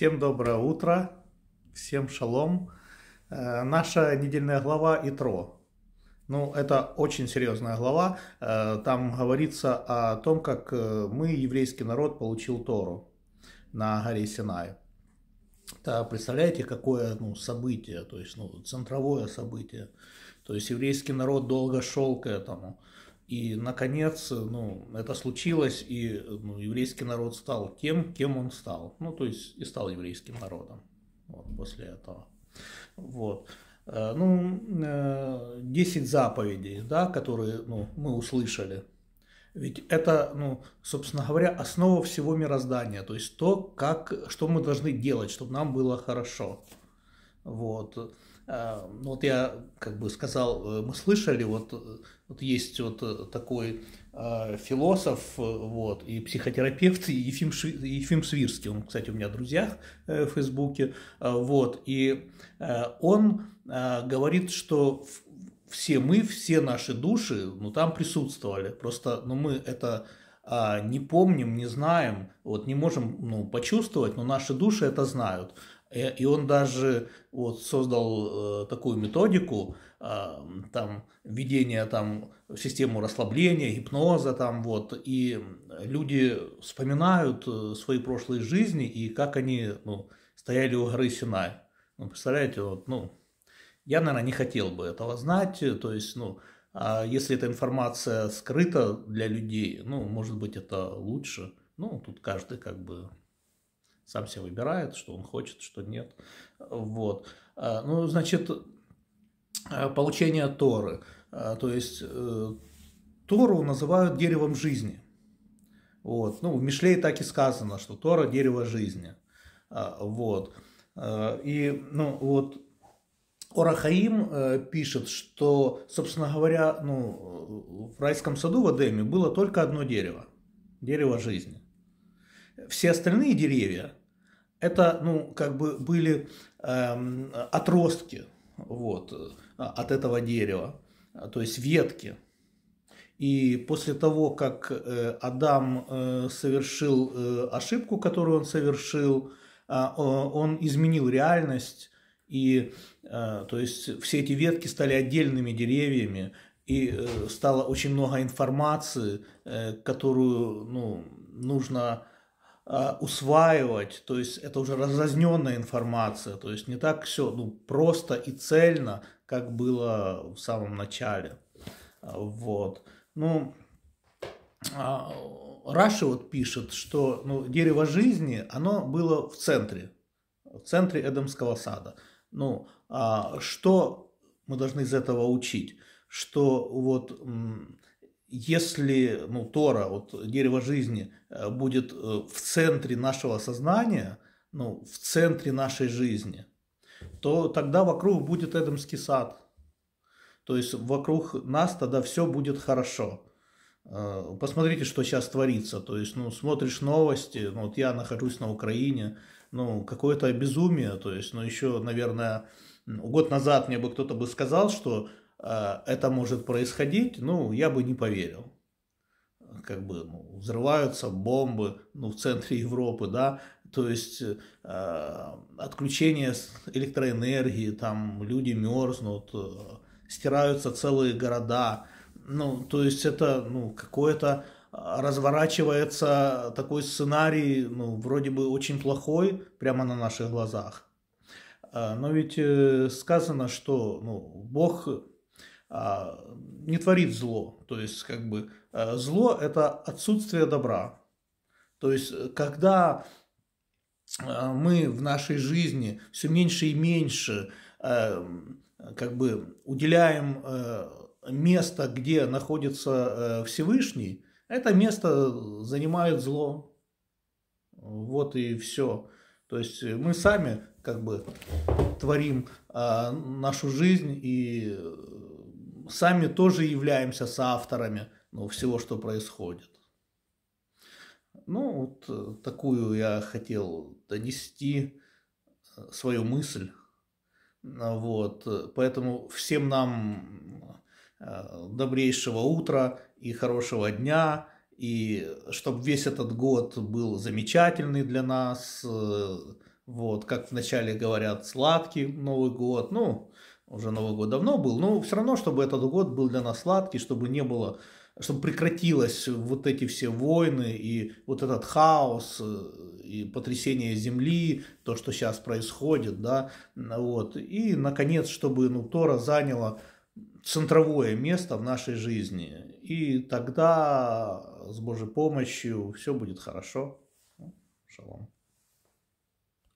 Всем доброе утро, всем шалом. Э, наша недельная глава Итро. Ну, это очень серьезная глава. Э, там говорится о том, как э, мы, еврейский народ, получил Тору на горе Синай. Да, представляете, какое ну, событие, то есть ну, центровое событие. То есть еврейский народ долго шел к этому. И, наконец, ну, это случилось, и ну, еврейский народ стал тем, кем он стал. Ну, то есть, и стал еврейским народом вот, после этого. Вот. Э, ну, 10 э, заповедей, да, которые ну, мы услышали. Ведь это, ну, собственно говоря, основа всего мироздания, то есть то, как, что мы должны делать, чтобы нам было хорошо. Вот. А, ну вот я как бы сказал, э, мы слышали, вот, э, вот есть вот э, такой а, э, философ, вот, и психотерапевт Ефим, Шви, Ефим Свирский, он, кстати, у меня в друзьях э, в Фейсбуке, э, вот, и э, он э, говорит, что в, все мы, все наши души, ну, там присутствовали, просто, ну, мы это э, не помним, не знаем, вот, не можем, ну, почувствовать, но наши души это знают, Э, и он даже вот создал э, такую методику, э, там, введение там, в систему расслабления, гипноза, там, вот, и люди вспоминают свои прошлые жизни и как они ну, стояли у горы Синай. Ну, представляете, вот, ну, я, наверное, не хотел бы этого знать, то есть, ну, а если эта информация скрыта для людей, ну, может быть, это лучше. Ну, тут каждый как бы сам себе выбирает, что он хочет, что нет. Вот. А, ну, значит, а, получение Торы. А, то есть э, Тору называют деревом жизни. Вот. Ну, в Мишле так и сказано, что Тора – дерево жизни. Вот. И, ну, вот Орахаим э, пишет, что, собственно говоря, ну, в райском саду в Адеме было только одно дерево – дерево жизни. Все остальные деревья – это, ну, как бы были эм, отростки вот, э, от этого дерева, э, то есть ветки. И после того, как э, Адам э, совершил э, ошибку, которую он совершил, э, он изменил реальность, и э, то есть все эти ветки стали отдельными деревьями, и э, стало очень много информации, э, которую ну, нужно а, усваивать, то есть это уже разразненная информация, то есть не так все ну, просто и цельно, как было в самом начале. А, вот. Ну, а, Раши вот пишет, что ну, дерево жизни, оно было в центре, в центре Эдемского сада. Ну, а что мы должны из этого учить? Что вот если ну, Тора, вот дерево жизни, э, будет э, в центре нашего сознания, ну, в центре нашей жизни, то тогда вокруг будет Эдемский сад. То есть вокруг нас тогда все будет хорошо. Э, посмотрите, что сейчас творится. То есть, ну, смотришь новости, ну, вот я нахожусь на Украине, ну, какое-то безумие. То есть, ну, еще, наверное, год назад мне бы кто-то бы сказал, что а, это может происходить, ну, я бы не поверил. Как бы ну, взрываются бомбы ну, в центре Европы, да, то есть э, отключение электроэнергии, там люди мерзнут, э, стираются целые города. Ну, то есть это ну, какое-то а, разворачивается такой сценарий, ну, вроде бы очень плохой, прямо на наших глазах. Но ведь э, сказано, что ну, Бог не творит зло. То есть, как бы, э, зло – это отсутствие добра. То есть, э, когда э, мы в нашей жизни все меньше и меньше эм, как бы уделяем место, где находится Всевышний, это место занимает зло. Вот и все. То есть мы сами как бы творим нашу жизнь и сами тоже являемся соавторами ну, всего, что происходит. Ну, вот э, такую я хотел донести э, свою мысль. А, вот, э, поэтому всем нам добрейшего утра и хорошего дня, и чтобы весь этот год был замечательный для нас, вот, как вначале говорят, сладкий Новый год, ну, уже Новый год давно был, но все равно, чтобы этот год был для нас сладкий, чтобы не было, чтобы прекратилось вот эти все войны и вот этот хаос э, и потрясение земли, то, что сейчас происходит, да, вот, и, наконец, чтобы, ну, Тора заняла центровое место в нашей жизни, и тогда с Божьей помощью все будет хорошо. Ну, шалом.